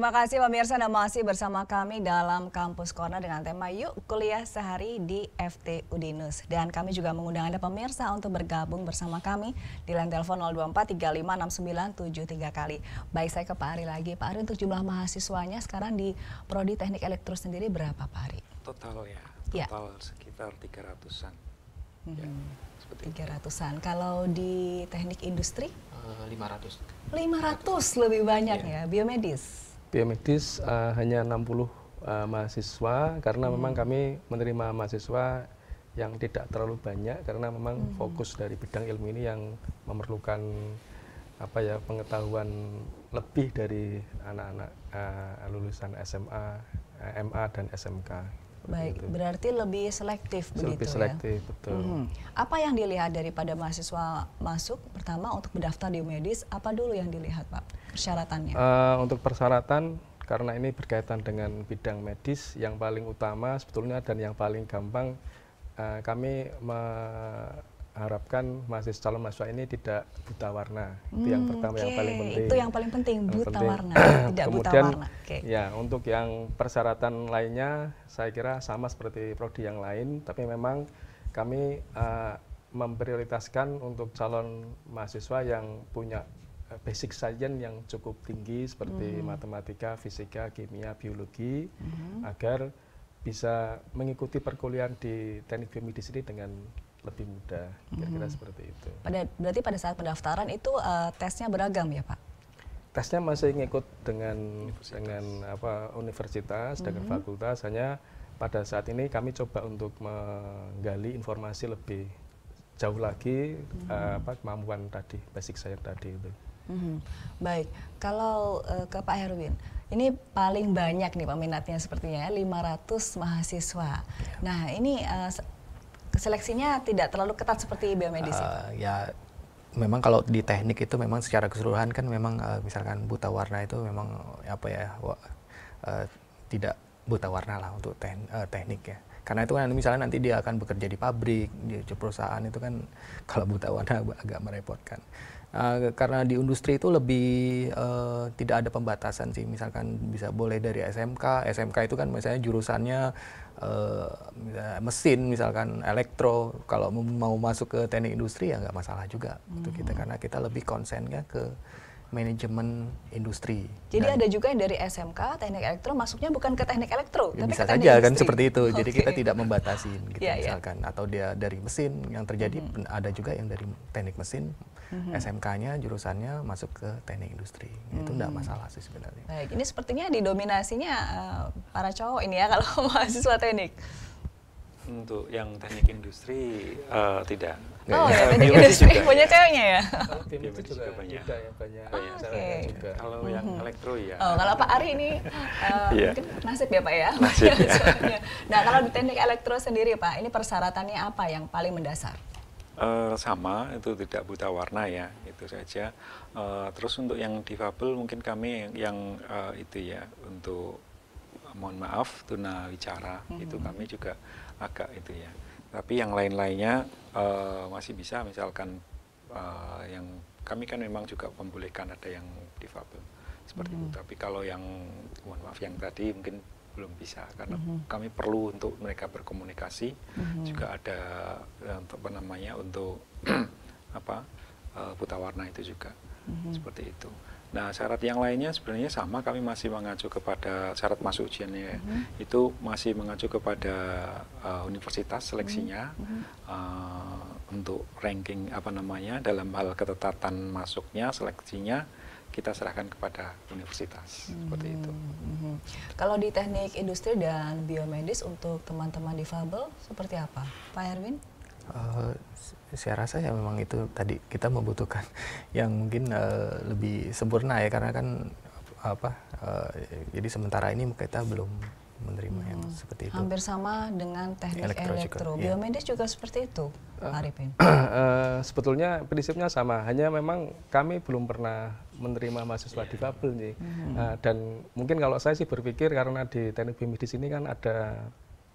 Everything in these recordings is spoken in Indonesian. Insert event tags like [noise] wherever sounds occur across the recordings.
Terima kasih pemirsa Anda masih bersama kami dalam Kampus Corner dengan tema Yuk Kuliah Sehari di FT Udinus. Dan kami juga mengundang Anda pemirsa untuk bergabung bersama kami di line telepon 024 kali. Baik saya ke Pak Ari lagi. Pak Ari untuk jumlah mahasiswanya sekarang di Prodi Teknik Elektro sendiri berapa Pak Ari? Total ya, ya. total ya. sekitar 300-an. Tiga -hmm. ya 300-an. Kalau di teknik industri? Eh, ratus. 500. 500 lebih banyak ya, ya, biomedis biomedis uh, hanya 60 uh, eh, mahasiswa karena hmm. memang kami menerima mahasiswa yang tidak terlalu banyak karena memang hmm. fokus dari bidang ilmu ini yang memerlukan apa ya pengetahuan lebih dari anak-anak uh, lulusan SMA, MA dan SMK. Baik, gitu. berarti lebih selektif lebih begitu ya? selektif, ya. betul. Hmm. Apa yang dilihat daripada mahasiswa masuk? Pertama untuk mendaftar di medis, apa dulu yang dilihat, Pak? Persyaratannya? Uh, untuk persyaratan karena ini berkaitan dengan bidang medis yang paling utama sebetulnya dan yang paling gampang uh, kami harapkan mahasiswa calon mahasiswa ini tidak buta warna. Itu yang hmm, pertama okay. yang paling penting. Itu yang paling penting buta penting. warna, [coughs] tidak Kemudian, buta warna. Okay. Ya, untuk yang persyaratan lainnya saya kira sama seperti prodi yang lain, tapi memang kami uh, memprioritaskan untuk calon mahasiswa yang punya eh, basic science yang cukup tinggi seperti hmm. matematika, fisika, kimia, biologi hmm. agar bisa mengikuti perkuliahan di teknik biomedis ini dengan lebih mudah kira-kira hmm. seperti itu. Pada berarti pada saat pendaftaran itu uh, tesnya beragam ya pak? Tesnya masih ngikut dengan universitas. dengan apa universitas hmm. dengan fakultas hanya pada saat ini kami coba untuk menggali informasi lebih jauh lagi hmm. uh, apa kemampuan tadi basic saya tadi itu. Hmm. Baik, kalau uh, ke Pak Herwin, ini paling banyak nih peminatnya sepertinya 500 ya, mahasiswa. Iya. Nah ini uh, seleksinya tidak terlalu ketat seperti biomedis uh, ya? Eh, ya, memang kalau di teknik itu memang secara keseluruhan kan memang uh, misalkan buta warna itu memang eh, apa ya wah, uh, tidak buta warna lah untuk te uh, teknik ya. Karena itu kan misalnya nanti dia akan bekerja di pabrik, di perusahaan itu kan kalau buta warna [laughs] agak merepotkan. Ah, karena di industri itu lebih uh, tidak ada pembatasan sih, misalkan bisa boleh dari SMK, SMK itu kan misalnya jurusannya uh, mesin, misalkan elektro, kalau mau masuk ke teknik industri ya nggak masalah juga, mm -hmm. gitu kita hmm. karena kita lebih konsennya ke manajemen industri. Jadi dan ada juga yang dari SMK teknik elektro masuknya bukan ke teknik elektro, ya tapi bisa ke saja kan industri. kan seperti itu. Okay. Jadi kita tidak membatasi gitu yeah, ya. misalkan yeah. atau dia dari mesin yang terjadi mm -hmm. ada juga yang dari teknik mesin mm -hmm. SMK-nya jurusannya masuk ke teknik industri. Ya, mm -hmm. Itu tidak masalah sih sebenarnya. Baik, ini sepertinya didominasinya uh, para cowok ini ya [laughs] kalau mahasiswa teknik. Untuk yang teknik industri uh, tidak Oh ya, banyak industri punya ceweknya ya. tim itu juga, banyak. Juga banyak. Kalau yang mhm. elektro ya. Oh, kalau Pak Ari ini uh, eh, yeah. mungkin nasib ya Pak ya. Nasib ya. [laughs] nah, kalau di teknik elektro sendiri Pak, ini persyaratannya apa yang paling mendasar? Uh, sama itu tidak buta warna ya itu saja uh, terus untuk yang difabel mungkin kami yang, uh, itu ya untuk mohon maaf tuna bicara mm -hmm. itu mhm. kami juga agak itu ya tapi yang lain-lainnya uh, masih bisa, misalkan uh, yang kami kan memang juga membolehkan ada yang difabel seperti hmm. itu. Mm-hmm. Tapi kalau yang mohon maaf yang tadi mungkin belum bisa karena mm-hmm. kami perlu untuk mereka berkomunikasi mm-hmm. juga ada eh, apa namanya untuk [clears throat] apa uh, buta warna itu juga mm-hmm. seperti itu Nah, syarat yang lainnya sebenarnya sama, kami masih mengacu kepada syarat masuk ujiannya. Mm -hmm. Itu masih mengacu kepada uh, universitas seleksinya mm -hmm. uh, untuk ranking apa namanya dalam hal ketetapan masuknya, seleksinya kita serahkan kepada universitas mm -hmm. seperti itu. Mm -hmm. Kalau di teknik industri dan biomedis untuk teman-teman difabel seperti apa, Pak Erwin? uh, saya rasa ya memang itu tadi kita membutuhkan [laughs] yang mungkin uh, lebih sempurna ya karena kan apa uh, jadi sementara ini kita belum menerima hmm. yang seperti itu. Hampir sama dengan teknik elektro. Iya. Biomedis juga seperti itu, uh, Arifin. Uh, [clears throat] sebetulnya prinsipnya sama, hanya memang kami belum pernah menerima mahasiswa yeah. difabel nih. Hmm. Uh, dan mungkin kalau saya sih berpikir karena di teknik biomedis ini kan ada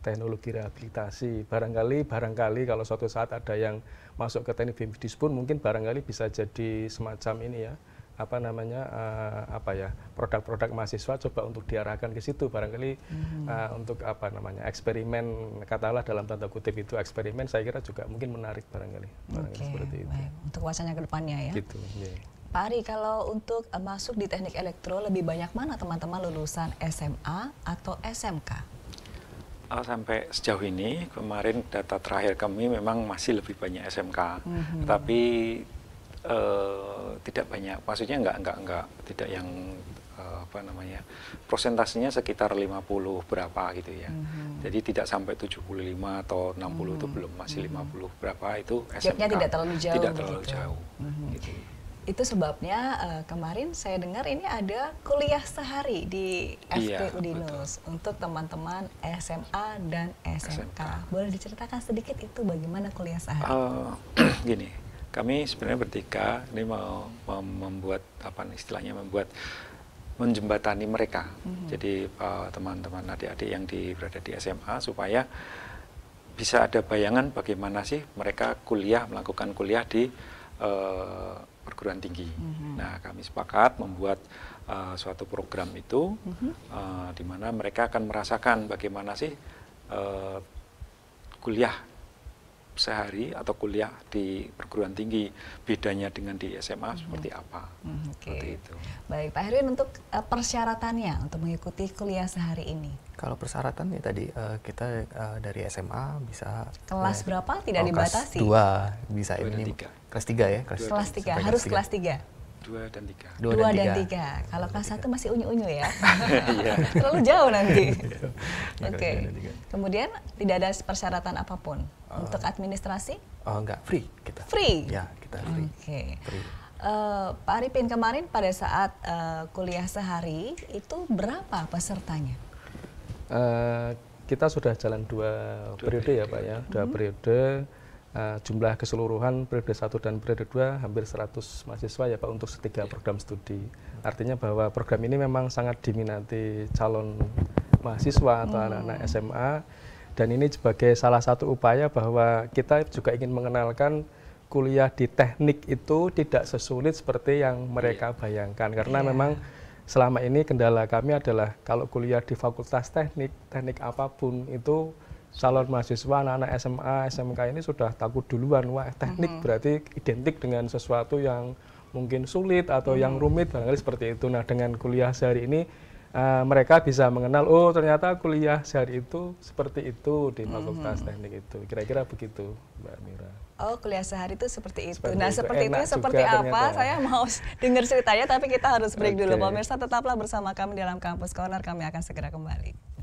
teknologi rehabilitasi. Barangkali barangkali kalau suatu saat ada yang masuk ke teknik bimbis pun mungkin barangkali bisa jadi semacam ini ya apa namanya uh, apa ya produk-produk mahasiswa coba untuk diarahkan ke situ barangkali hmm. uh, untuk apa namanya eksperimen katalah dalam tanda kutip itu eksperimen saya kira juga mungkin menarik barangkali, barangkali okay, seperti itu baik. untuk wacana kedepannya ya gitu yeah. Pak Ari kalau untuk eh, masuk di teknik elektro lebih banyak mana teman-teman lulusan SMA atau SMK uh, sampai sejauh ini kemarin data terakhir kami memang masih lebih banyak SMK, mm-hmm. tapi uh, eh, tidak banyak. Maksudnya nggak nggak nggak tidak yang uh, apa namanya prosentasinya sekitar 50 berapa gitu ya. Mm-hmm. Jadi tidak sampai 75 atau 60 mm-hmm. itu mhm. belum masih 50 mhm. berapa itu SMK. tidak terlalu jauh. Tidak terlalu gitu. jauh. Mm-hmm. Gitu itu sebabnya uh, kemarin saya dengar ini ada kuliah sehari di FTU iya, Dinos betul. untuk teman-teman SMA dan SMK. SMK. Boleh diceritakan sedikit itu bagaimana kuliah sehari? Uh, [clears throat] gini, kami sebenarnya bertiga ini mau, mau membuat apa istilahnya membuat menjembatani mereka. Mm-hmm. Jadi teman eh, teman-teman adik-adik yang di, berada di SMA supaya bisa ada bayangan bagaimana sih mereka kuliah melakukan kuliah di uh, perguruan tinggi. Mm -hmm. Nah, kami sepakat membuat uh, suatu program itu mm -hmm. uh, di mana mereka akan merasakan bagaimana sih uh, kuliah sehari atau kuliah di perguruan tinggi bedanya dengan di SMA hmm. seperti apa hmm, okay. itu baik Pak Herwin, untuk uh, persyaratannya untuk mengikuti kuliah sehari ini kalau persyaratan ya tadi uh, kita uh, dari SMA bisa kelas berapa tidak oh, dibatasi dua bisa ini tiga. Kelas 3 ya? Kelas, kelas 3, harus kelas 3 dua dan tiga. Dua, dan, tiga. Kalau kelas satu masih unyu-unyu ya. [laughs] Iya. Iya. Terlalu jauh nanti. [laughs] Oke. Okay. Kemudian tidak ada persyaratan apapun uh, untuk administrasi? Oh uh, enggak, free kita. Free. Ya, kita free. Oke. Okay. Free. Uh, Pak Arifin kemarin pada saat uh, kuliah sehari itu berapa pesertanya? Uh, kita sudah jalan dua, dua periode, ya, periode ya Pak ya, dua hmm. periode Eh, jumlah keseluruhan periode 1 dan periode 2 hampir 100 mahasiswa ya Pak untuk setiga iya. program studi. Artinya bahwa program ini memang sangat diminati calon mahasiswa atau hmm. anak-anak hmm. SMA dan ini sebagai salah satu upaya bahwa kita juga ingin mengenalkan kuliah di teknik itu tidak sesulit seperti yang mereka iya. bayangkan karena yeah. memang selama ini kendala kami adalah kalau kuliah di fakultas teknik, teknik apapun itu calon mahasiswa anak-anak SMA, SMK ini sudah takut duluan. Wah, teknik mm -hmm. berarti identik dengan sesuatu yang mungkin sulit atau mm yang mm-hmm. rumit barangkali seperti itu. Nah, dengan kuliah sehari ini uh, mereka bisa mengenal oh ternyata kuliah sehari itu seperti itu di mm-hmm. Fakultas mm -hmm. Teknik itu. Kira-kira begitu, Mbak Mira. Oh, kuliah sehari itu seperti itu. Seperti nah, itu. seperti Enak itu seperti apa? Ternyata. Saya mau dengar ceritanya tapi kita harus break okay. dulu. Pemirsa tetaplah bersama kami dalam Kampus Corner. Kami akan segera kembali.